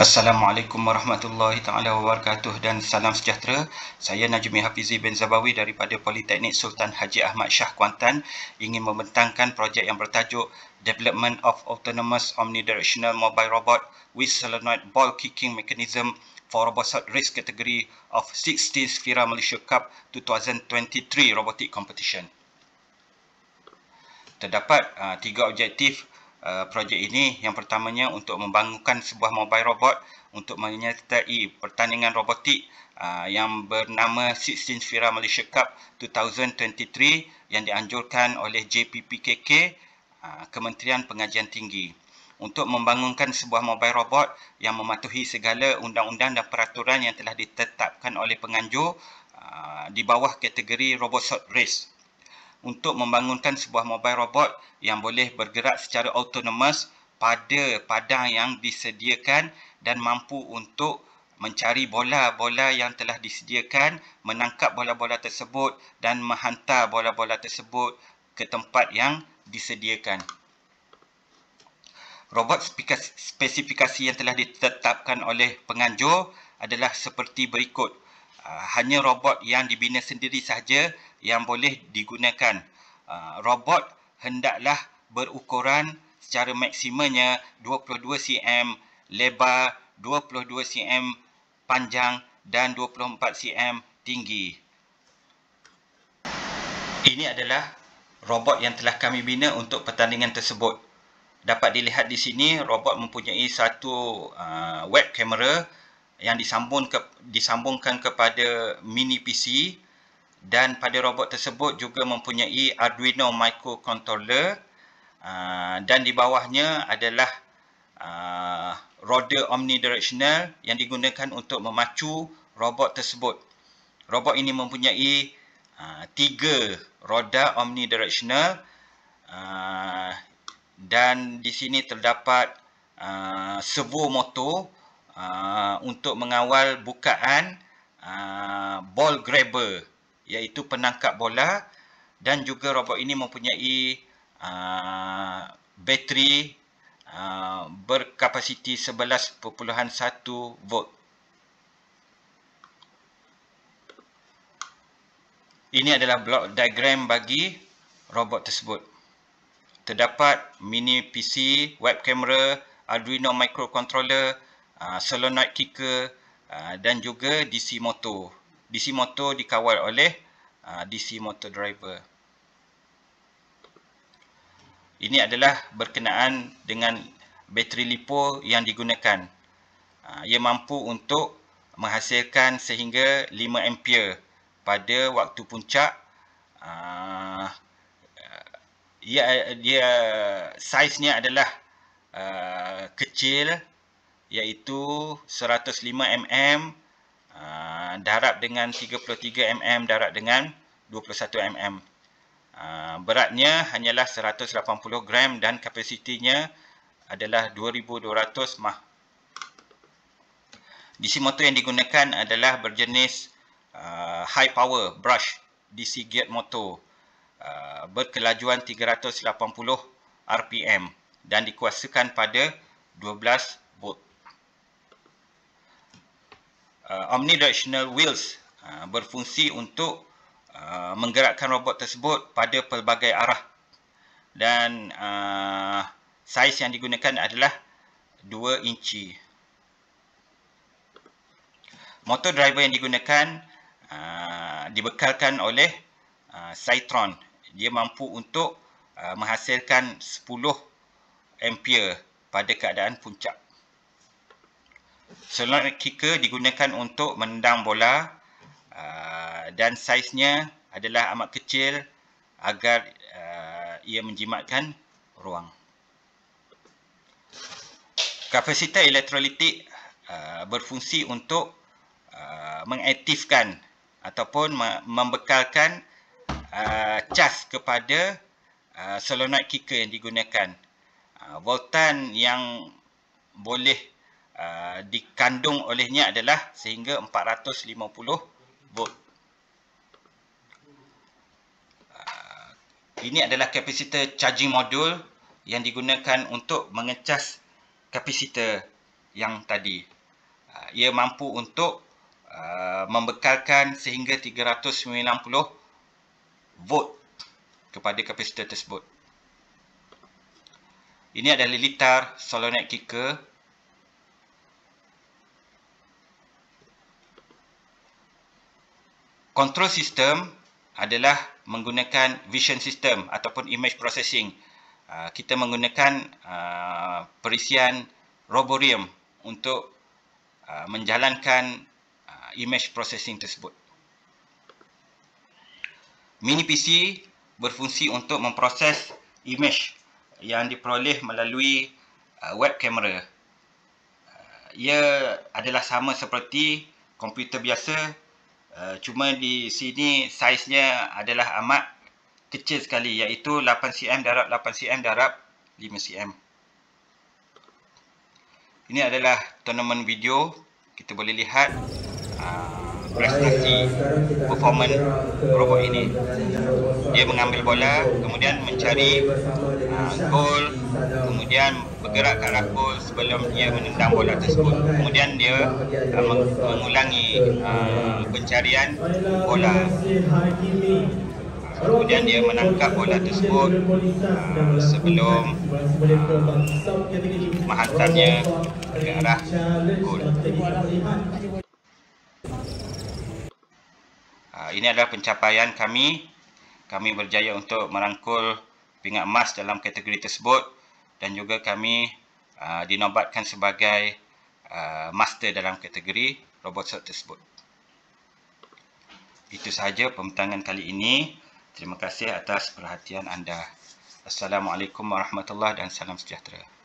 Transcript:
Assalamualaikum warahmatullahi taala wabarakatuh dan salam sejahtera. Saya Najmi Hafizi bin Zabawi daripada Politeknik Sultan Haji Ahmad Shah Kuantan ingin membentangkan projek yang bertajuk Development of Autonomous Omnidirectional Mobile Robot with Solenoid Ball Kicking Mechanism for Robot Race Category of 60 Sphera Malaysia Cup 2023 Robotic Competition. Terdapat uh, tiga objektif Uh, projek ini yang pertamanya untuk membangunkan sebuah mobile robot untuk menyertai pertandingan robotik uh, yang bernama 16 Fira Malaysia Cup 2023 yang dianjurkan oleh JPPKK uh, Kementerian Pengajian Tinggi untuk membangunkan sebuah mobile robot yang mematuhi segala undang-undang dan peraturan yang telah ditetapkan oleh penganjur uh, di bawah kategori Robot Race untuk membangunkan sebuah mobile robot yang boleh bergerak secara autonomous pada padang yang disediakan dan mampu untuk mencari bola-bola yang telah disediakan, menangkap bola-bola tersebut dan menghantar bola-bola tersebut ke tempat yang disediakan. Robot spesifikasi yang telah ditetapkan oleh penganjur adalah seperti berikut. Ah, hanya robot yang dibina sendiri sahaja yang boleh digunakan. Uh, robot hendaklah berukuran secara maksimumnya 22 cm lebar, 22 cm panjang dan 24 cm tinggi. Ini adalah robot yang telah kami bina untuk pertandingan tersebut. Dapat dilihat di sini robot mempunyai satu uh, web kamera yang disambung ke, disambungkan kepada mini PC dan pada robot tersebut juga mempunyai Arduino microcontroller uh, dan di bawahnya adalah uh, roda omnidirectional yang digunakan untuk memacu robot tersebut. Robot ini mempunyai uh, tiga roda omnidirectional dan di sini terdapat servo motor Ah, untuk mengawal bukaan uh, ball grabber iaitu penangkap bola dan juga robot ini mempunyai uh, bateri uh, berkapasiti 11.1 volt. Ini adalah blok diagram bagi robot tersebut. Terdapat mini PC, web camera, Arduino microcontroller, Ah, solenoid kicker uh, dan juga DC motor. DC motor dikawal oleh uh, ah, DC motor driver. Ini adalah berkenaan dengan bateri lipo yang digunakan. Uh, ia mampu untuk menghasilkan sehingga 5 ampere pada waktu puncak. Uh, ia, dia saiznya adalah uh, kecil iaitu 105 mm uh, darab dengan 33 mm darab dengan 21 mm. Uh, beratnya hanyalah 180 gram dan kapasitinya adalah 2200 mah. DC motor yang digunakan adalah berjenis uh, high power brush DC geared motor uh, ah, berkelajuan 380 rpm dan dikuasakan pada uh, omnidirectional wheels uh, berfungsi untuk uh, menggerakkan robot tersebut pada pelbagai arah dan uh, saiz yang digunakan adalah 2 inci motor driver yang digunakan uh, dibekalkan oleh uh, Cytron dia mampu untuk uh, menghasilkan 10 ampere pada keadaan puncak Slot kicker digunakan untuk mendang bola uh, dan saiznya adalah amat kecil agar uh, ia menjimatkan ruang. Kapasitor elektrolitik uh, ah, berfungsi untuk uh, mengaktifkan ataupun membekalkan uh, cas kepada uh, solenoid kicker yang digunakan. Uh, voltan yang boleh Ah, dikandung olehnya adalah sehingga 450 volt. Uh, ini adalah kapasitor charging modul yang digunakan untuk mengecas kapasitor yang tadi. Uh, ia mampu untuk uh, membekalkan sehingga 390 volt kepada kapasitor tersebut. Ini adalah litar solenoid kicker Control system adalah menggunakan vision system ataupun image processing. Ah, kita menggunakan ah, perisian Roborium untuk ah, menjalankan image processing tersebut. Mini PC berfungsi untuk memproses image yang diperoleh melalui web kamera. Ia adalah sama seperti komputer biasa Eh, cuma di sini saiznya adalah amat kecil sekali iaitu 8cm darab 8cm darab 5cm ini adalah tournament video kita boleh lihat aa, ah, prestasi performan robot ini dia mengambil bola kemudian mencari uh, gol kemudian bergerak ke arah gol sebelum dia menendang bola tersebut kemudian dia uh, mengulangi uh, pencarian bola kemudian dia menangkap bola tersebut sebelum menghantarnya ke arah gol Ah, ini adalah pencapaian kami. Kami berjaya untuk merangkul pingat emas dalam kategori tersebut dan juga kami uh, dinobatkan sebagai uh, master dalam kategori robot sort tersebut. Itu sahaja pembentangan kali ini. Terima kasih atas perhatian anda. Assalamualaikum warahmatullahi dan salam sejahtera.